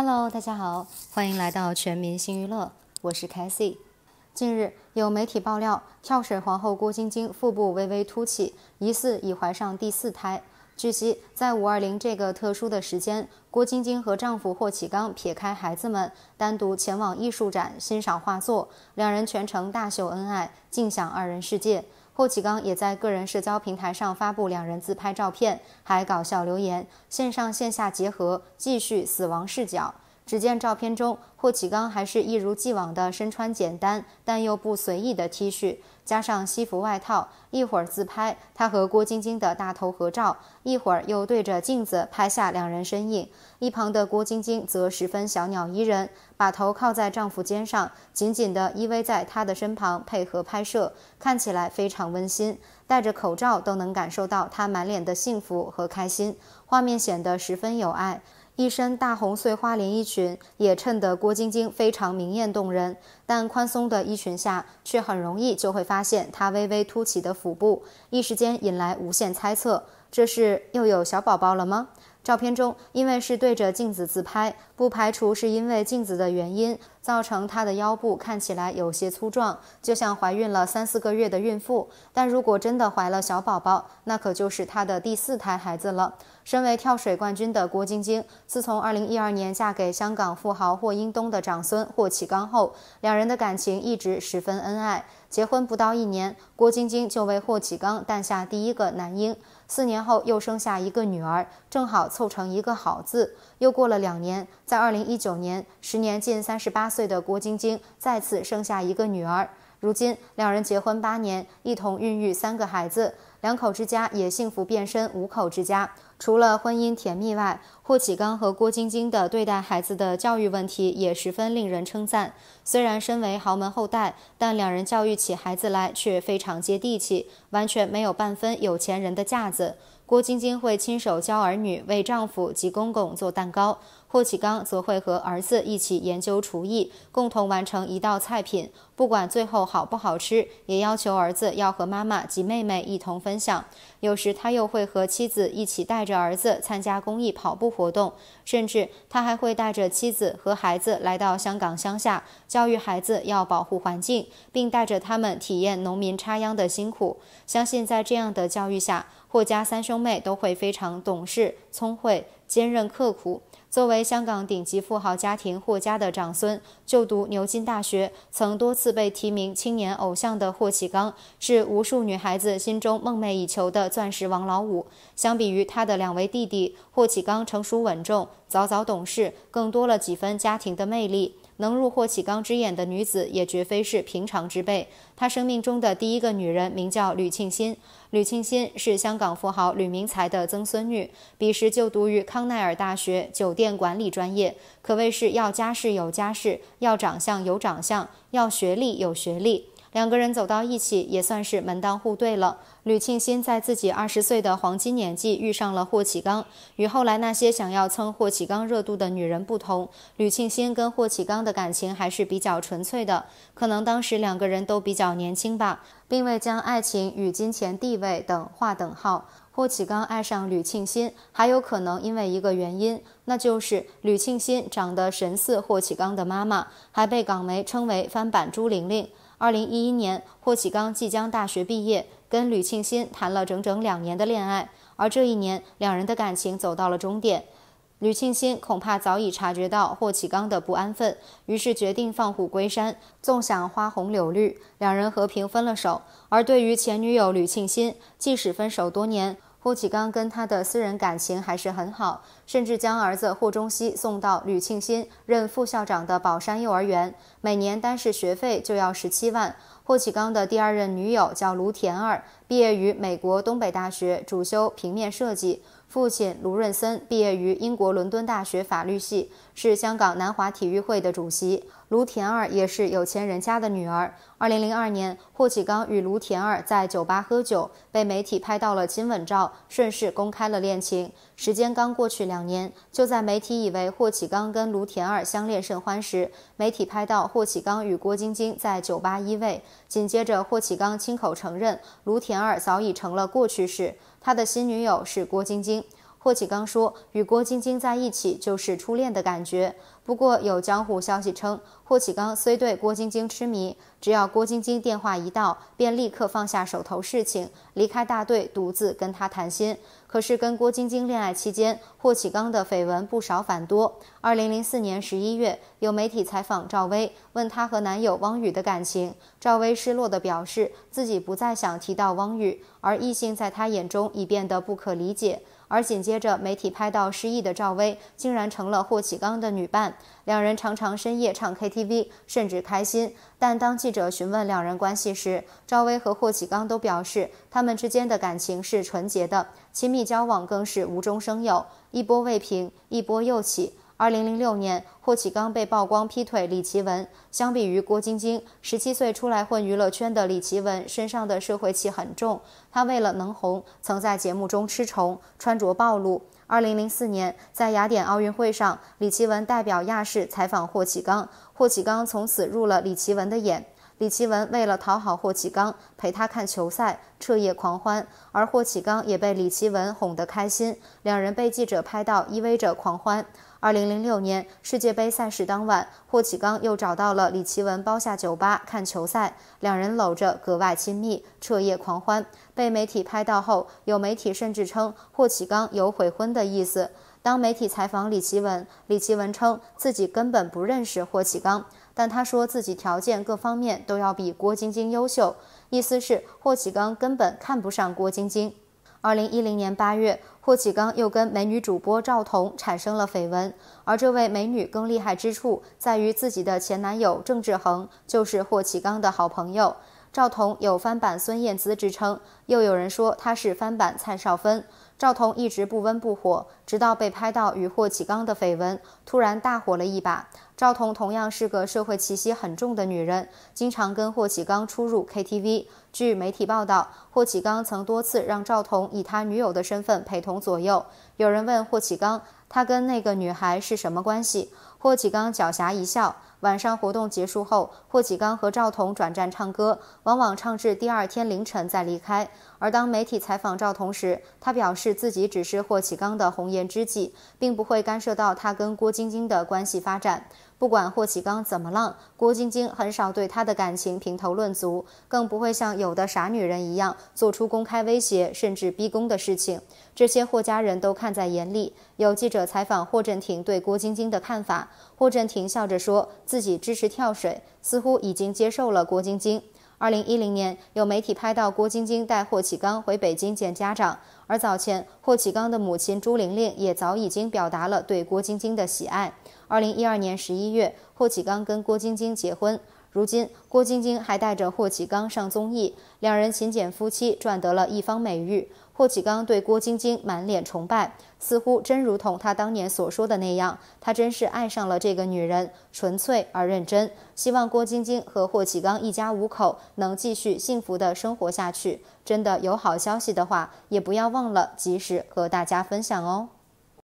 Hello，大家好，欢迎来到全民新娱乐，我是凯 e 近日有媒体爆料，跳水皇后郭晶晶腹部微微凸起，疑似已怀上第四胎。据悉，在五二零这个特殊的时间，郭晶晶和丈夫霍启刚撇开孩子们，单独前往艺术展欣赏画作，两人全程大秀恩爱，尽享二人世界。霍启刚也在个人社交平台上发布两人自拍照片，还搞笑留言：“线上线下结合，继续死亡视角。”只见照片中，霍启刚还是一如既往的身穿简单但又不随意的 T 恤。加上西服外套，一会儿自拍他和郭晶晶的大头合照，一会儿又对着镜子拍下两人身影。一旁的郭晶晶则十分小鸟依人，把头靠在丈夫肩上，紧紧地依偎在他的身旁，配合拍摄，看起来非常温馨。戴着口罩都能感受到她满脸的幸福和开心，画面显得十分有爱。一身大红碎花连衣裙也衬得郭晶晶非常明艳动人，但宽松的衣裙下却很容易就会发现她微微凸起的腹部，一时间引来无限猜测：这是又有小宝宝了吗？照片中，因为是对着镜子自拍，不排除是因为镜子的原因，造成她的腰部看起来有些粗壮，就像怀孕了三四个月的孕妇。但如果真的怀了小宝宝，那可就是她的第四胎孩子了。身为跳水冠军的郭晶晶，自从二零一二年嫁给香港富豪霍英东的长孙霍启刚后，两人的感情一直十分恩爱。结婚不到一年，郭晶晶就为霍启刚诞下第一个男婴，四年后又生下一个女儿，正好凑成一个好字。又过了两年，在2019年，时年近三十八岁的郭晶晶再次生下一个女儿。如今，两人结婚八年，一同孕育三个孩子，两口之家也幸福变身五口之家。除了婚姻甜蜜外，霍启刚和郭晶晶的对待孩子的教育问题也十分令人称赞。虽然身为豪门后代，但两人教育起孩子来却非常接地气，完全没有半分有钱人的架子。郭晶晶会亲手教儿女为丈夫及公公做蛋糕。霍启刚则会和儿子一起研究厨艺，共同完成一道菜品。不管最后好不好吃，也要求儿子要和妈妈及妹妹一同分享。有时他又会和妻子一起带着儿子参加公益跑步活动，甚至他还会带着妻子和孩子来到香港乡下，教育孩子要保护环境，并带着他们体验农民插秧的辛苦。相信在这样的教育下，霍家三兄妹都会非常懂事、聪慧、坚韧、刻苦。作为香港顶级富豪家庭霍家的长孙，就读牛津大学，曾多次被提名青年偶像的霍启刚，是无数女孩子心中梦寐以求的钻石王老五。相比于他的两位弟弟，霍启刚成熟稳重，早早懂事，更多了几分家庭的魅力。能入霍启刚之眼的女子，也绝非是平常之辈。她生命中的第一个女人名叫吕庆新，吕庆新是香港富豪吕明才的曾孙女，彼时就读于康奈尔大学酒店管理专业，可谓是要家世有家世，要长相有长相，要学历有学历。两个人走到一起也算是门当户对了。吕庆新在自己二十岁的黄金年纪遇上了霍启刚，与后来那些想要蹭霍启刚热度的女人不同，吕庆新跟霍启刚的感情还是比较纯粹的。可能当时两个人都比较年轻吧，并未将爱情与金钱、地位等划等号。霍启刚爱上吕庆新，还有可能因为一个原因，那就是吕庆新长得神似霍启刚的妈妈，还被港媒称为翻版朱玲玲。二零一一年，霍启刚即将大学毕业，跟吕庆欣谈了整整两年的恋爱。而这一年，两人的感情走到了终点。吕庆欣恐怕早已察觉到霍启刚的不安分，于是决定放虎归山，纵享花红柳绿。两人和平分了手。而对于前女友吕庆欣，即使分手多年。霍启刚跟他的私人感情还是很好，甚至将儿子霍中熙送到吕庆新任副校长的宝山幼儿园，每年单是学费就要十七万。霍启刚的第二任女友叫卢田儿，毕业于美国东北大学，主修平面设计。父亲卢润森毕业于英国伦敦大学法律系，是香港南华体育会的主席。卢田儿也是有钱人家的女儿。二零零二年，霍启刚与卢田儿在酒吧喝酒，被媒体拍到了亲吻照，顺势公开了恋情。时间刚过去两年，就在媒体以为霍启刚跟卢田儿相恋甚欢时，媒体拍到霍启刚与郭晶晶在酒吧依偎。紧接着，霍启刚亲口承认，卢田儿早已成了过去式，他的新女友是郭晶晶。霍启刚说：“与郭晶晶在一起就是初恋的感觉。”不过，有江湖消息称，霍启刚虽对郭晶晶痴迷，只要郭晶晶电话一到，便立刻放下手头事情，离开大队，独自跟她谈心。可是，跟郭晶晶恋爱期间，霍启刚的绯闻不少反多。二零零四年十一月，有媒体采访赵薇，问她和男友汪雨的感情，赵薇失落的表示自己不再想提到汪雨，而异性在她眼中已变得不可理解。而紧接着，媒体拍到失忆的赵薇竟然成了霍启刚的女伴，两人常常深夜唱 KTV，甚至开心。但当记者询问两人关系时，赵薇和霍启刚都表示，他们之间的感情是纯洁的，亲密交往更是无中生有。一波未平，一波又起。二零零六年，霍启刚被曝光劈腿李奇文。相比于郭晶晶，十七岁出来混娱乐圈的李奇文身上的社会气很重。他为了能红，曾在节目中吃虫，穿着暴露。二零零四年，在雅典奥运会上，李奇文代表亚视采访霍启刚，霍启刚从此入了李奇文的眼。李奇文为了讨好霍启刚，陪他看球赛，彻夜狂欢。而霍启刚也被李奇文哄得开心，两人被记者拍到依偎着狂欢。二零零六年世界杯赛事当晚，霍启刚又找到了李奇文，包下酒吧看球赛，两人搂着格外亲密，彻夜狂欢。被媒体拍到后，有媒体甚至称霍启刚有悔婚的意思。当媒体采访李奇文，李奇文称自己根本不认识霍启刚，但他说自己条件各方面都要比郭晶晶优秀，意思是霍启刚根本看不上郭晶晶。二零一零年八月。霍启刚又跟美女主播赵彤产生了绯闻，而这位美女更厉害之处在于自己的前男友郑志恒就是霍启刚的好朋友。赵彤有翻版孙燕姿之称，又有人说她是翻版蔡少芬。赵彤一直不温不火，直到被拍到与霍启刚的绯闻，突然大火了一把。赵彤同样是个社会气息很重的女人，经常跟霍启刚出入 KTV。据媒体报道，霍启刚曾多次让赵彤以他女友的身份陪同左右。有人问霍启刚，他跟那个女孩是什么关系？霍启刚狡黠一笑。晚上活动结束后，霍启刚和赵彤转战唱歌，往往唱至第二天凌晨再离开。而当媒体采访赵彤时，他表示自己只是霍启刚的红颜知己，并不会干涉到他跟郭晶晶的关系发展。不管霍启刚怎么浪，郭晶晶很少对他的感情评头论足，更不会像有的傻女人一样做出公开威胁甚至逼宫的事情。这些霍家人都看在眼里。有记者采访霍震霆对郭晶晶的看法，霍震霆笑着说。自己支持跳水，似乎已经接受了郭晶晶。二零一零年，有媒体拍到郭晶晶带霍启刚回北京见家长，而早前霍启刚的母亲朱玲玲也早已经表达了对郭晶晶的喜爱。二零一二年十一月，霍启刚跟郭晶晶结婚，如今郭晶晶还带着霍启刚上综艺，两人勤俭夫妻，赚得了一方美誉。霍启刚对郭晶晶满脸崇拜，似乎真如同他当年所说的那样，他真是爱上了这个女人，纯粹而认真。希望郭晶晶和霍启刚一家五口能继续幸福的生活下去。真的有好消息的话，也不要忘了及时和大家分享哦。